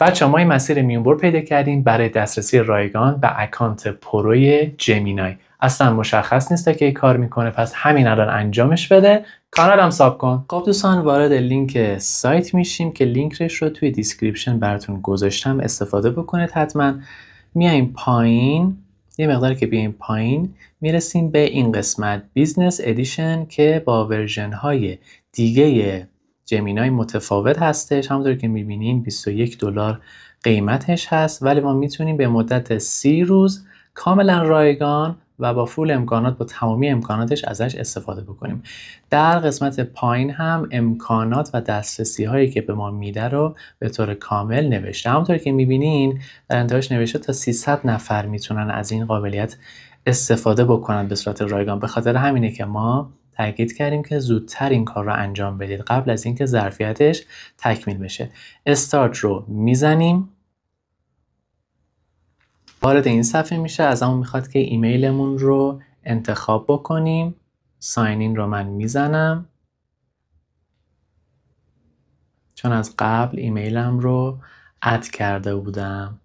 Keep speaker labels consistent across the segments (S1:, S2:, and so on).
S1: بچه ما این مسیر میونبر پیدا کردیم برای دسترسی رایگان به اکانت پروی جمینای اصلا مشخص نیست که کار میکنه پس همین الان انجامش بده کانال هم ساب کن خب دوستان وارد لینک سایت میشیم که لینکش رو توی دیسکریپشن براتون گذاشتم استفاده بکنید حتما میایم پایین یه مقدار که بیایم پایین میرسیم به این قسمت بیزنس ادیشن که با ورژن های دیگه جمینای متفاوت هستش همونطور که میبینین 21 دلار قیمتش هست ولی ما میتونیم به مدت 30 روز کاملا رایگان و با فول امکانات با تمامی امکاناتش ازش استفاده بکنیم در قسمت پایین هم امکانات و دسترسی هایی که به ما میده رو به طور کامل نوشته همونطور که میبینین در انتهاش نوشته تا 300 نفر میتونن از این قابلیت استفاده بکنن به صورت رایگان به خاطر همینه که ما تاکید کردیم که زودتر این کار رو انجام بدید قبل از اینکه ظرفیتش تکمیل بشه استارت رو میزنیم وارد این صفحه میشه از اون میخواد که ایمیلمون رو انتخاب بکنیم ساینین رو من میزنم چون از قبل ایمیلم رو اد کرده بودم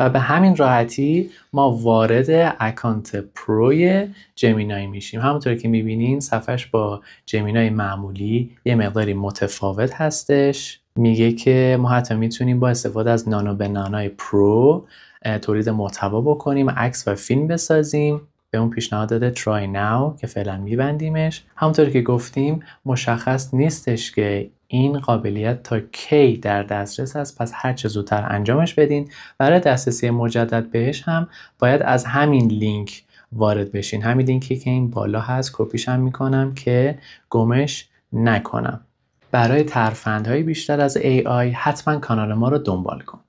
S1: و به همین راحتی ما وارد اکانت پروی جمینای میشیم همونطور که میبینین صفحش با جمینای معمولی یه مقداری متفاوت هستش میگه که ما حتی میتونیم با استفاده از نانو نانای پرو تولید محتوا بکنیم عکس و فیلم بسازیم به اون پیشنهاد داده try now که فعلا میبندیمش همونطور که گفتیم مشخص نیستش که این قابلیت تا کی در دسترس است پس هر چه زودتر انجامش بدین برای دسترسی مجدد بهش هم باید از همین لینک وارد بشین همین لینکی که این بالا هست کپیش هم میکنم که گمش نکنم برای ترفندهای بیشتر از AI حتما کانال ما رو دنبال کن